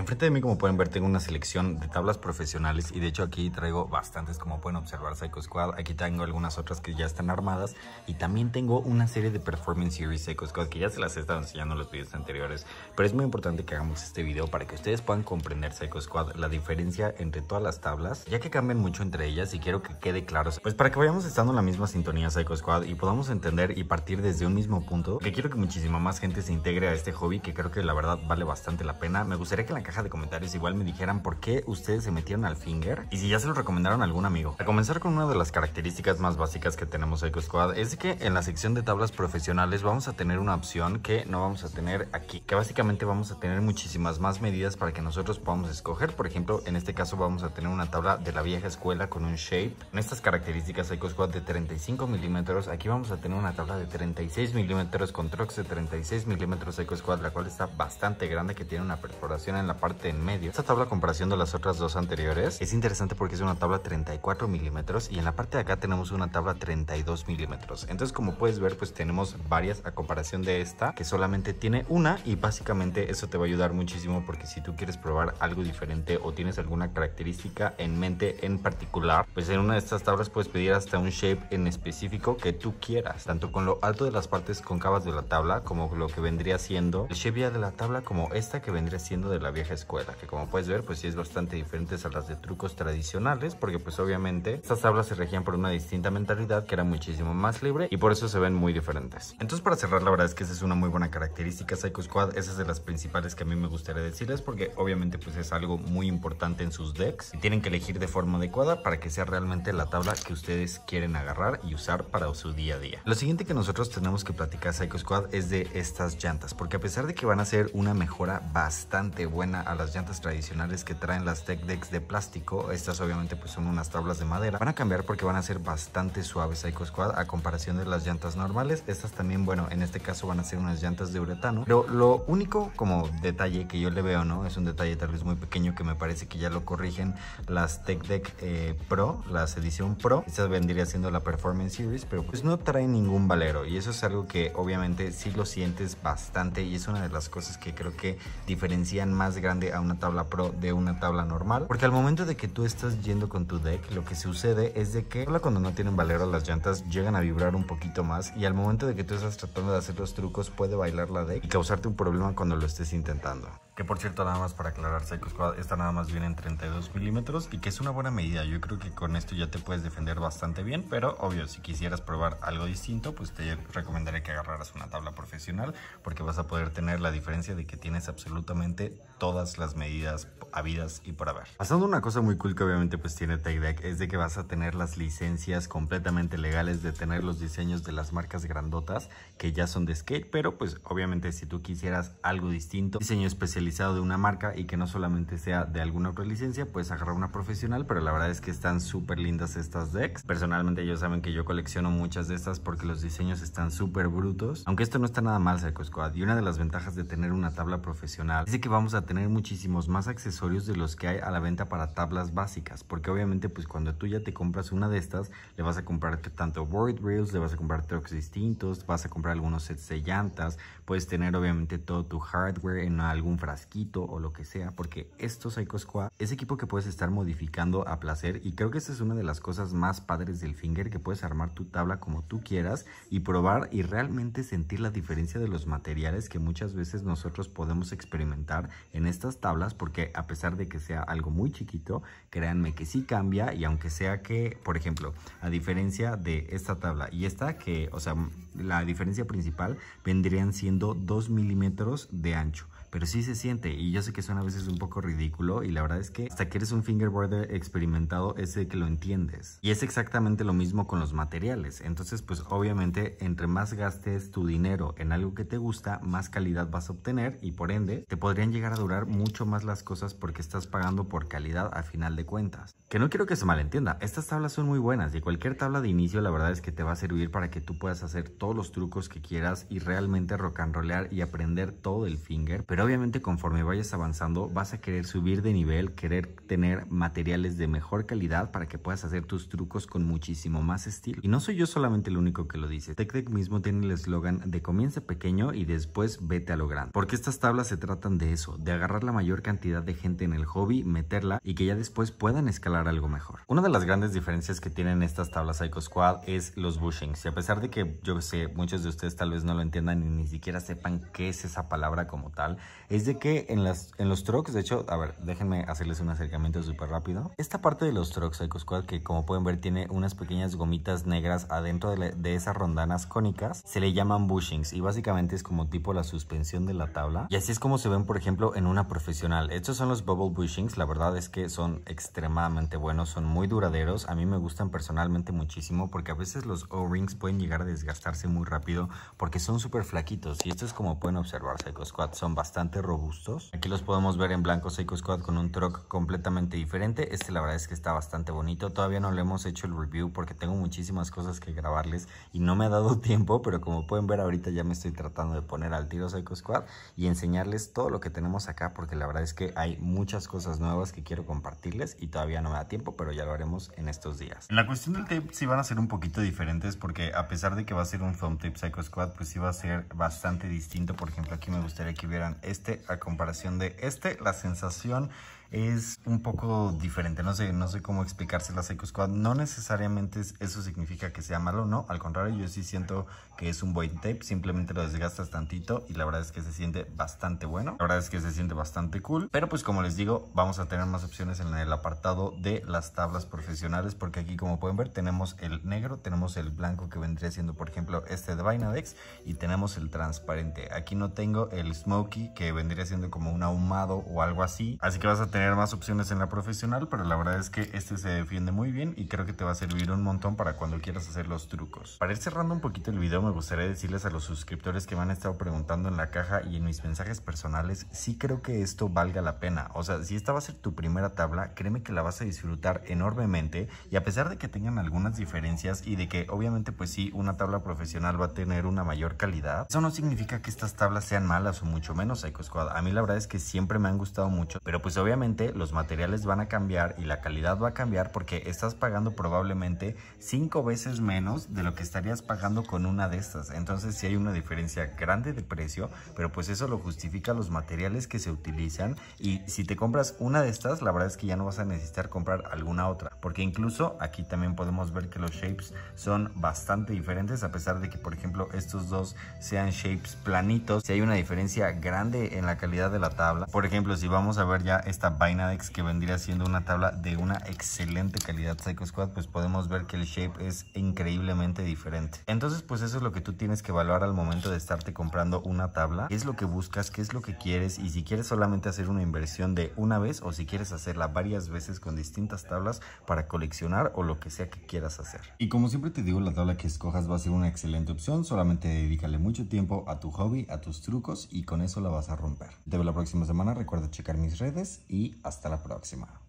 Enfrente de mí, como pueden ver, tengo una selección de tablas profesionales y de hecho aquí traigo bastantes, como pueden observar, Psycho Squad. Aquí tengo algunas otras que ya están armadas y también tengo una serie de Performance Series Psycho Squad que ya se las he estado enseñando en los videos anteriores. Pero es muy importante que hagamos este video para que ustedes puedan comprender Psycho Squad, la diferencia entre todas las tablas, ya que cambian mucho entre ellas y quiero que quede claro, Pues para que vayamos estando en la misma sintonía Psycho Squad y podamos entender y partir desde un mismo punto, que quiero que muchísima más gente se integre a este hobby que creo que la verdad vale bastante la pena. Me gustaría que la de comentarios igual me dijeran por qué ustedes se metieron al Finger y si ya se lo recomendaron a algún amigo. A comenzar con una de las características más básicas que tenemos Eco Squad es que en la sección de tablas profesionales vamos a tener una opción que no vamos a tener aquí, que básicamente vamos a tener muchísimas más medidas para que nosotros podamos escoger. Por ejemplo, en este caso vamos a tener una tabla de la vieja escuela con un shape. En estas características Eco Squad de 35 milímetros, aquí vamos a tener una tabla de 36 milímetros con trucks de 36 milímetros Eco Squad, la cual está bastante grande que tiene una perforación en la parte en medio. Esta tabla, comparación de las otras dos anteriores, es interesante porque es una tabla 34 milímetros y en la parte de acá tenemos una tabla 32 milímetros. Entonces, como puedes ver, pues tenemos varias a comparación de esta, que solamente tiene una y básicamente eso te va a ayudar muchísimo porque si tú quieres probar algo diferente o tienes alguna característica en mente en particular, pues en una de estas tablas puedes pedir hasta un shape en específico que tú quieras, tanto con lo alto de las partes concavas de la tabla como lo que vendría siendo el shape ya de la tabla como esta que vendría siendo de la escuela, que como puedes ver, pues sí es bastante diferente a las de trucos tradicionales, porque pues obviamente estas tablas se regían por una distinta mentalidad que era muchísimo más libre y por eso se ven muy diferentes. Entonces para cerrar, la verdad es que esa es una muy buena característica Psycho Squad, esa es de las principales que a mí me gustaría decirles, porque obviamente pues es algo muy importante en sus decks y tienen que elegir de forma adecuada para que sea realmente la tabla que ustedes quieren agarrar y usar para su día a día. Lo siguiente que nosotros tenemos que platicar Psycho Squad es de estas llantas, porque a pesar de que van a ser una mejora bastante buena a las llantas tradicionales que traen las Tech Decks de plástico. Estas obviamente pues son unas tablas de madera. Van a cambiar porque van a ser bastante suaves Psycho Squad a comparación de las llantas normales. Estas también, bueno, en este caso van a ser unas llantas de uretano. Pero lo único como detalle que yo le veo, ¿no? Es un detalle tal vez muy pequeño que me parece que ya lo corrigen las Tech Deck eh, Pro, las edición Pro. Estas vendrían siendo la Performance Series, pero pues no traen ningún valero. Y eso es algo que obviamente si lo sientes bastante y es una de las cosas que creo que diferencian más grande a una tabla pro de una tabla normal. Porque al momento de que tú estás yendo con tu deck, lo que sucede es de que solo cuando no tienen valero las llantas llegan a vibrar un poquito más y al momento de que tú estás tratando de hacer los trucos puede bailar la deck y causarte un problema cuando lo estés intentando. Que por cierto, nada más para aclararse Psycho esta nada más viene en 32 milímetros y que es una buena medida. Yo creo que con esto ya te puedes defender bastante bien, pero obvio, si quisieras probar algo distinto, pues te recomendaré que agarraras una tabla profesional porque vas a poder tener la diferencia de que tienes absolutamente todo todas las medidas habidas y por haber. Pasando una cosa muy cool que obviamente pues tiene Tech Deck es de que vas a tener las licencias completamente legales de tener los diseños de las marcas grandotas que ya son de skate, pero pues obviamente si tú quisieras algo distinto, diseño especializado de una marca y que no solamente sea de alguna otra licencia, puedes agarrar una profesional, pero la verdad es que están súper lindas estas decks. Personalmente ellos saben que yo colecciono muchas de estas porque los diseños están súper brutos, aunque esto no está nada mal, seco Squad, y una de las ventajas de tener una tabla profesional es que vamos a tener muchísimos más accesorios de los que hay a la venta para tablas básicas, porque obviamente pues cuando tú ya te compras una de estas, le vas a comprar tanto word reels, le vas a comprar trucks distintos, vas a comprar algunos sets de llantas, puedes tener obviamente todo tu hardware en algún frasquito o lo que sea, porque estos Psycho es equipo que puedes estar modificando a placer y creo que esta es una de las cosas más padres del Finger, que puedes armar tu tabla como tú quieras y probar y realmente sentir la diferencia de los materiales que muchas veces nosotros podemos experimentar en estas tablas porque a pesar de que sea algo muy chiquito, créanme que sí cambia y aunque sea que, por ejemplo, a diferencia de esta tabla y esta que, o sea, la diferencia principal vendrían siendo 2 milímetros de ancho pero sí se siente. Y yo sé que suena a veces un poco ridículo y la verdad es que hasta que eres un fingerboarder experimentado es de que lo entiendes. Y es exactamente lo mismo con los materiales. Entonces, pues obviamente, entre más gastes tu dinero en algo que te gusta, más calidad vas a obtener y por ende te podrían llegar a durar mucho más las cosas porque estás pagando por calidad a final de cuentas. Que no quiero que se malentienda, estas tablas son muy buenas y cualquier tabla de inicio la verdad es que te va a servir para que tú puedas hacer todos los trucos que quieras y realmente rock and rollear y aprender todo el finger, pero pero obviamente conforme vayas avanzando vas a querer subir de nivel, querer tener materiales de mejor calidad para que puedas hacer tus trucos con muchísimo más estilo. Y no soy yo solamente el único que lo dice. tectec mismo tiene el eslogan de comienza pequeño y después vete a lo grande. Porque estas tablas se tratan de eso, de agarrar la mayor cantidad de gente en el hobby, meterla y que ya después puedan escalar algo mejor. Una de las grandes diferencias que tienen estas tablas Psycho Squad es los bushings. Y a pesar de que yo sé, muchos de ustedes tal vez no lo entiendan y ni siquiera sepan qué es esa palabra como tal, es de que en, las, en los trucks, de hecho, a ver, déjenme hacerles un acercamiento súper rápido. Esta parte de los trucks Psycho Squad, que como pueden ver tiene unas pequeñas gomitas negras adentro de, de esas rondanas cónicas, se le llaman bushings y básicamente es como tipo la suspensión de la tabla. Y así es como se ven, por ejemplo, en una profesional. Estos son los bubble bushings, la verdad es que son extremadamente buenos, son muy duraderos. A mí me gustan personalmente muchísimo porque a veces los O-rings pueden llegar a desgastarse muy rápido porque son súper flaquitos y estos como pueden observar Psycho son bastante robustos. Aquí los podemos ver en blanco Seiko Squad con un truck completamente diferente. Este la verdad es que está bastante bonito. Todavía no le hemos hecho el review porque tengo muchísimas cosas que grabarles y no me ha dado tiempo, pero como pueden ver ahorita ya me estoy tratando de poner al tiro Seiko Squad y enseñarles todo lo que tenemos acá porque la verdad es que hay muchas cosas nuevas que quiero compartirles y todavía no me da tiempo, pero ya lo haremos en estos días. la cuestión del tape sí van a ser un poquito diferentes porque a pesar de que va a ser un thumb tape Psycho Squad, pues sí va a ser bastante distinto. Por ejemplo, aquí me gustaría que hubieran este a comparación de este. La sensación es un poco diferente. No sé, no sé cómo explicarse la Psycho No necesariamente eso significa que sea malo, no. Al contrario, yo sí siento que es un buen tape. Simplemente lo desgastas tantito y la verdad es que se siente bastante bueno. La verdad es que se siente bastante cool. Pero pues como les digo, vamos a tener más opciones en el apartado de las tablas profesionales. Porque aquí como pueden ver tenemos el negro, tenemos el blanco que vendría siendo por ejemplo este de Dynadex y tenemos el transparente. Aquí no tengo el smoky que vendría siendo como un ahumado o algo así. Así que vas a tener más opciones en la profesional, pero la verdad es que este se defiende muy bien y creo que te va a servir un montón para cuando quieras hacer los trucos. Para ir cerrando un poquito el video, me gustaría decirles a los suscriptores que me han estado preguntando en la caja y en mis mensajes personales, sí creo que esto valga la pena. O sea, si esta va a ser tu primera tabla, créeme que la vas a disfrutar enormemente y a pesar de que tengan algunas diferencias y de que obviamente pues sí, una tabla profesional va a tener una mayor calidad, eso no significa que estas tablas sean malas o mucho menos Psycho Squad. A mí la verdad es que siempre me han gustado mucho, pero pues obviamente los materiales van a cambiar y la calidad va a cambiar porque estás pagando probablemente cinco veces menos de lo que estarías pagando con una de estas. Entonces si hay una diferencia grande de precio, pero pues eso lo justifica los materiales que se utilizan y si te compras una de estas, la verdad es que ya no vas a necesitar comprar alguna otra, porque incluso aquí también podemos ver que los shapes son bastante diferentes a pesar de que por ejemplo estos dos sean shapes planitos, si hay una diferencia grande en la calidad de la tabla. Por ejemplo, si vamos a ver ya esta Binadex que vendría siendo una tabla de una excelente calidad Psycho Squad, pues podemos ver que el shape es increíblemente diferente. Entonces pues eso es lo que tú tienes que evaluar al momento de estarte comprando una tabla, qué es lo que buscas, qué es lo que quieres y si quieres solamente hacer una inversión de una vez o si quieres hacerla varias veces con distintas tablas para coleccionar o lo que sea que quieras hacer. Y como siempre te digo, la tabla que escojas va a ser una excelente opción, solamente dedícale mucho tiempo a tu hobby, a tus trucos y con eso la vas a romper. Te veo la próxima semana, recuerda checar mis redes y hasta la próxima.